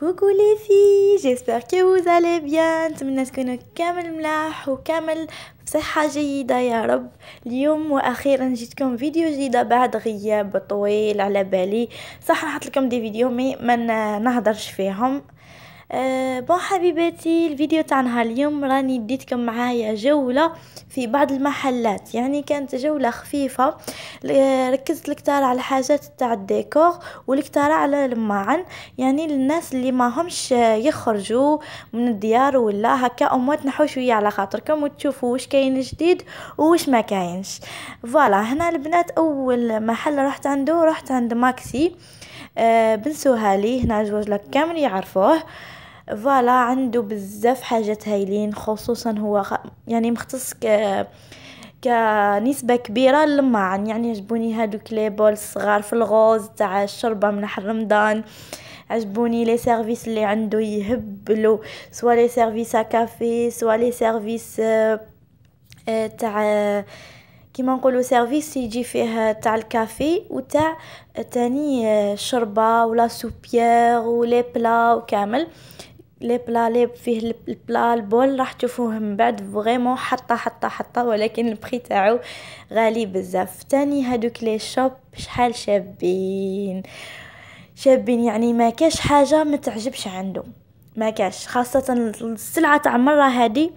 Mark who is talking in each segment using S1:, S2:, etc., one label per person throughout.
S1: كوكو لي في جيسبر كي vous allez bien نتمنى تكونوا كامل ملاح وكامل بصحة جيدة يا رب اليوم واخيرا جيتكم فيديو جديدة بعد غياب طويل على بالي صح نحط لكم دي فيديو مي ما نهضرش فيهم أه بون حبيباتي الفيديو تاع نهار اليوم راني ديتكم معايا جولة في بعض المحلات يعني كانت جولة خفيفة ركزت الكتار على الحاجات تاع الديكور والكتار على الماعن يعني للناس اللي ماهمش يخرجوا من الديار ولا هكا اموا تنحوا شويه على خاطركم وتشوفوا واش كاين جديد واش ما كاينش فوالا هنا البنات اول محل رحت عنده رحت عند ماكسي آه بن هنا جوج كامل يعرفوه فوالا عنده بزاف حاجات هايلين خصوصا هو خ... يعني مختص ك كنسبه كبيره للمعن يعني عجبوني هادوك لي بول الصغار في الغوز تاع الشربه من رمضان عجبوني لي سيرفيس اللي عنده يهبلوا سوا لي سيرفيس كافي سوا لي سيرفيس آه، آه، تاع كيما نقولوا سيرفيس يجي فيه تاع الكافي وتاع تاني الشربه آه، ولا سوبيير ولي بلا وكامل لي بلا لي فيه البلا البول راح تشوفوه من بعد فريمون حطه حطه حطه ولكن البخي تاعو غالي بزاف تاني هادوك لي شوب شحال شابين شابين يعني ما كاش حاجه ما تعجبش عندهم ما كاش خاصه السلعه تاع مره هذه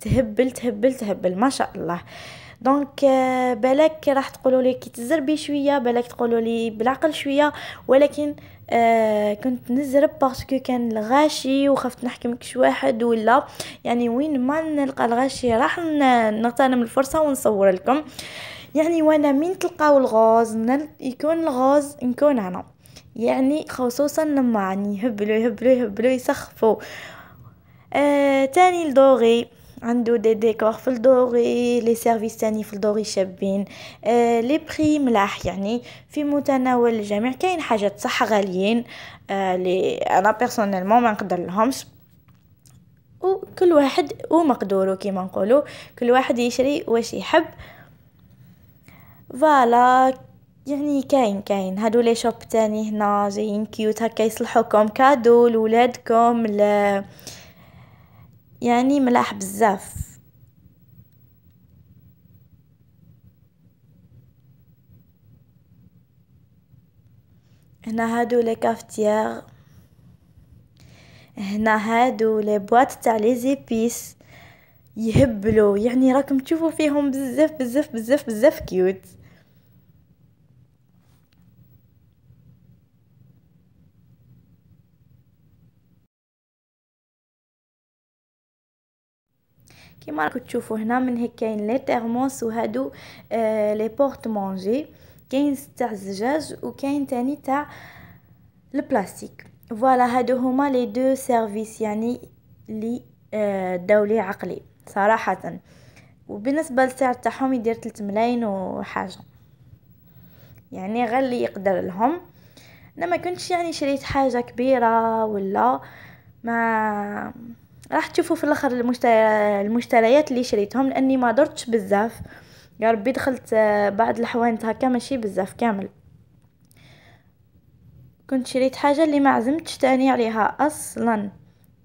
S1: تهبل تهبل تهبل ما شاء الله دونك بالك euh, راح تقولوا لي كي تزربي شويه بالك تقولوا لي بالعقل شويه ولكن آه كنت نزرب باسكو كان الغاشي وخفت نحكي مكش واحد ولا يعني وين ما نلقى الغاشي راح نغتنم الفرصه ونصور لكم يعني وانا من تلقاو الغاز يكون الغاز نكون انا يعني خصوصا لما يعني يهبلوا يهبلوا يهبلوا يسخفوا آه تاني لدوغي عنده دي ديكور في الدوري لي سيرفيس تاني في الدوري شابين آه لي بري ملاح يعني في متناول الجميع كاين حاجات صح غاليين آه لي انا بيرسونيلمون ما نقدر لهمش وكل واحد ومقدوره كيما نقولوا كل واحد يشري واش يحب فوالا يعني كاين كاين هادو لي شوب تاني هنا جايين كيوت هكا يصلحوكم كادو لولادكم ل... يعني ملاح بزاف هنا هادو لي كافتيغ هنا هادو لي بواط تاع لي زيبيس يهبلو يعني راكم تشوفوا فيهم بزاف بزاف بزاف بزاف كيوت كيما راكم تشوفوا هنا من هيك كاين لي تيرموس وهادو آه، لي بورت مونجي كاين تاع الزجاج وكاين تاني تاع البلاستيك فوالا هادو هما لي دو سيرفيس يعني لي آه دولي عقلي صراحه وبالنسبه للسعر تاعهم يدير 3 ملايين وحاجه يعني غير اللي يقدر لهم انا ما كنتش يعني شريت حاجه كبيره ولا ما راح تشوفوا في الاخر المشتريات اللي شريتهم لاني ما درتش بزاف يا ربي دخلت آه، بعض الحوانت هكا ماشي بزاف كامل كنت شريت حاجه اللي ما عزمتش تاني عليها اصلا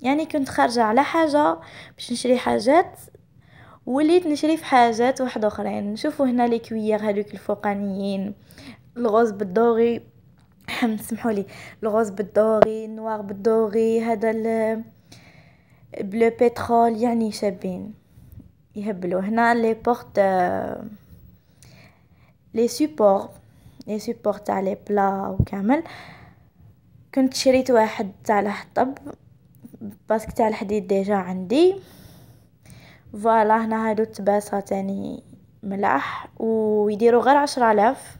S1: يعني كنت خارجه على حاجه باش نشري حاجات وليت نشري في حاجات واحد اخرين نشوفوا هنا لي كوير هذوك الفوقانيين الغوز بالدوغي سمحوا لي الغوز بالدوغي النوار بالدوغي هذا بلو بترول يعني شابين يهبلوا هنا لي بورت لي سوبور لي سوبور تاع لي بلا وكامل كنت شريت واحد تاع الحطب باسكو تاع الحديد ديجا عندي فوالا هنا هادو التباسة تاني ملاح ويديروا غير عشر آلاف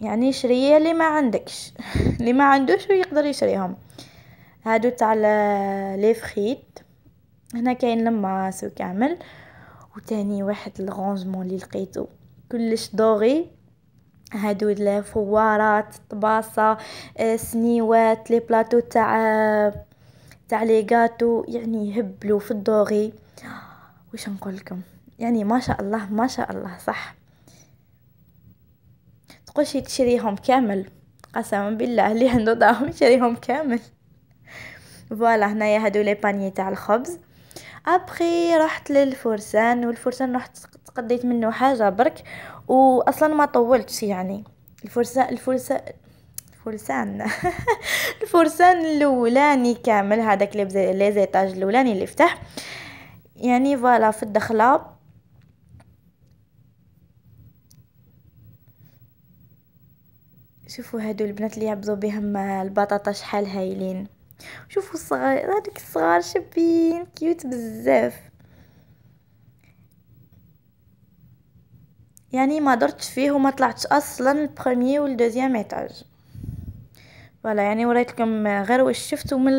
S1: يعني شريه اللي ما عندكش اللي ما عندوش ويقدر يشريهم هادو تاع لي فريت هنا كاين الماس وكامل وتاني واحد الغونجمون اللي لقيتو كلش دوغي هادو الفوارات الطباسة آه، سنيوات لي بلاطو تاع تاع لي غاتو يعني يهبلوا في الدوغي واش نقول لكم يعني ما شاء الله ما شاء الله صح تقولش تشريهم كامل قسما بالله اللي عنده دراهم يشريهم كامل فوالا هنايا هادو لي باني تاع الخبز ابخي رحت للفرسان والفرسان رحت تقضيت منه حاجه برك واصلا ما طولتش يعني الفرسان الفرسان الفرسان الفرسان الاولاني كامل هذاك لي زيتاج الاولاني اللي فتح يعني فوالا في الدخله شوفوا هادو البنات اللي يعبزوا بهم البطاطا شحال هايلين شوفوا الصغار هذوك الصغار شابين كيوت بزاف يعني ما درتش فيه وما طلعتش اصلا البروميي والدوزيام ايطاج فوالا يعني وريت لكم غير واش شفت ومن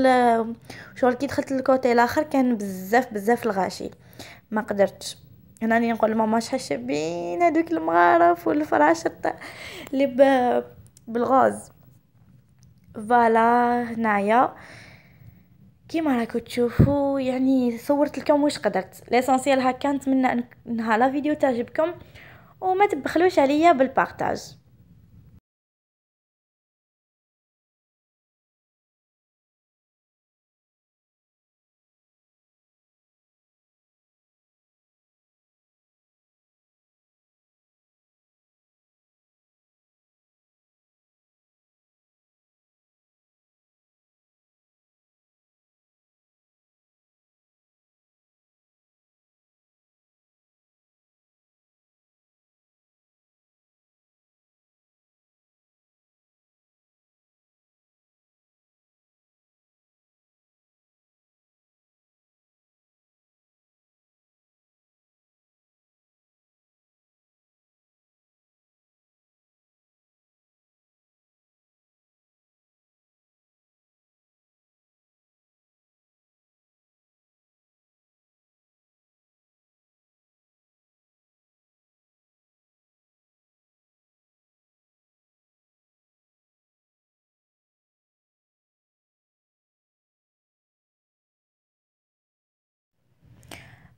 S1: شغل كي دخلت للكوتي الاخر كان بزاف بزاف الغاشي ما قدرتش انا راني نقول لماما شحال شابين هذوك المغارف والفراشط اللي بالغاز فوالا هنايا كيما راكم تشوفوا يعني صورت لكم واش قدرت ليسونسيال هاكا نتمنى انها لا فيديو تعجبكم وما تبخلوش عليا بالبارطاج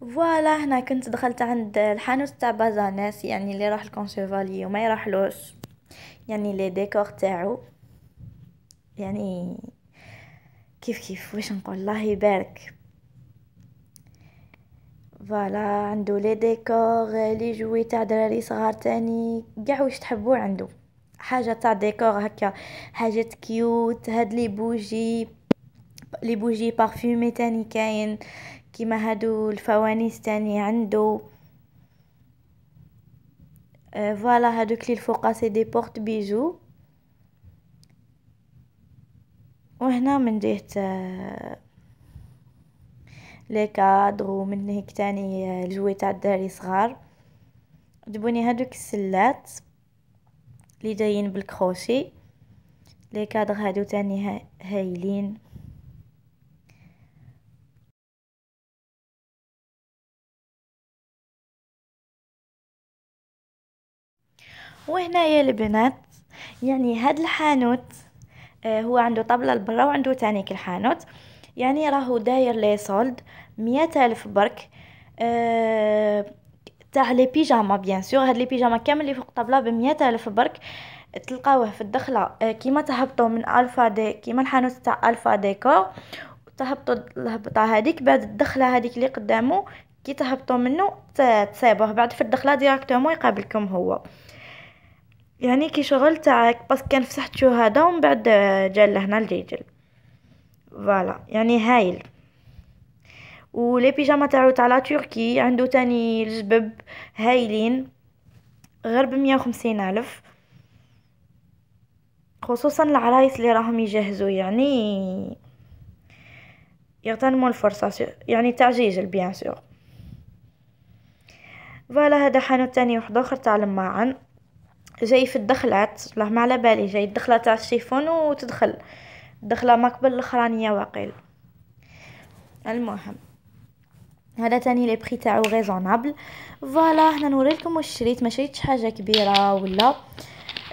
S1: فوالا هنا كنت دخلت عند الحانوت تاع بازاناس يعني اللي راح الكونسيفالي وما يرحلوش يعني لي ديكور تاعو يعني كيف كيف واش نقول الله يبارك فوالا عنده لي ديكور لي جوي تاع دراري صغار تاني كاع واش تحبو عنده حاجه تاع ديكور هكا حاجات كيوت هاد لي بوجي لي بوجي بارفومي تاني كاين كيما هادو الفوانيس تاني عنده آه، فوالا هادوك لي الفوقا سي دي بورت بيجو وهنا من جهه آه، لي كادر ومن هيك تاني آه، الجوي تاع الدراري صغار جبوني هادوك السلات لي جايين بالكروشي لي كادر هادو تاني هايلين وهنايا البنات يعني هاد الحانوت آه، هو عنده طبلة لبرا وعنده تانيك الحانوت يعني راهو داير لي سولد مية ألف برك آه، تاع لي بيجاما بيان سور هاد لي بيجاما كامل اللي فوق طابله بمية ألف برك تلقاوه في الدخله آه، كيما تهبطوا من الفا دي كيما الحانوت تاع الفا ديكور تهبطوا الهبطه هاديك بعد الدخله هاديك اللي قدامه كي تهبطوا منه تصيبوه بعد في الدخله ديراكتومون يقابلكم هو يعني كي شغل تاعك بس كان فسحت شو هذا ومن بعد آه، جا لهنا الجيجل فوالا يعني هايل ولي بيجاما تاعو تاع لا تركي عنده تاني الجبب هايلين غير بمية وخمسين الف خصوصا العرايس اللي راهم يجهزوا يعني يغتنموا الفرصة يعني تاع جيجل بيان سور فوالا هذا حانوت تاني وحدة اخر تاع الماعن جاي في الدخلات الله ما على بالي جاي الدخله تاع الشيفون وتدخل الدخله ما قبل الاخرانيه واقيل المهم هذا تاني لي بري تاعو ريزونابل فوالا هنا نوريلكم واش شريت ما شريتش حاجه كبيره ولا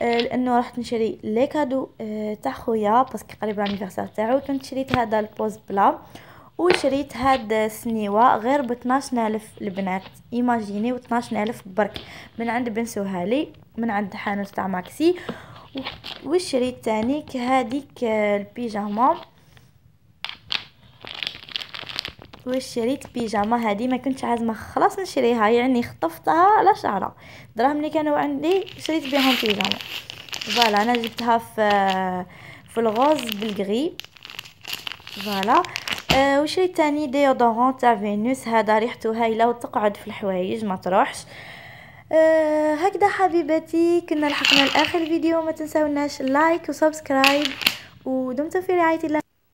S1: آه، لانه رحت نشري لي كادو آه، تاع خويا باسكو قريب لانيفرسير تاعو كنت شريت هذا البوز بلا وشريت هاد السنيوه غير ب 12000 البنات ايماجيني و 12000 برك من عند بن سهالي من عند حانوت تاع ماكسي وشريت تاني هذيك آه، البيجاما وشريت بيجاما هذه ما كنتش عازمه خلاص نشريها يعني خطفتها على شعره دراهم اللي كانوا عندي شريت بهم بيجاما فوالا انا جبتها في في الغوز بالغري فوالا أه وشريت تاني ديودورون تاع فينوس هذا ريحته هايله وتقعد في الحوايج ما تروحش آه هكذا حبيبتي كنا لحقنا لاخر فيديو ما تنساوناش لايك وسبسكرايب ودمتم في رعايه الله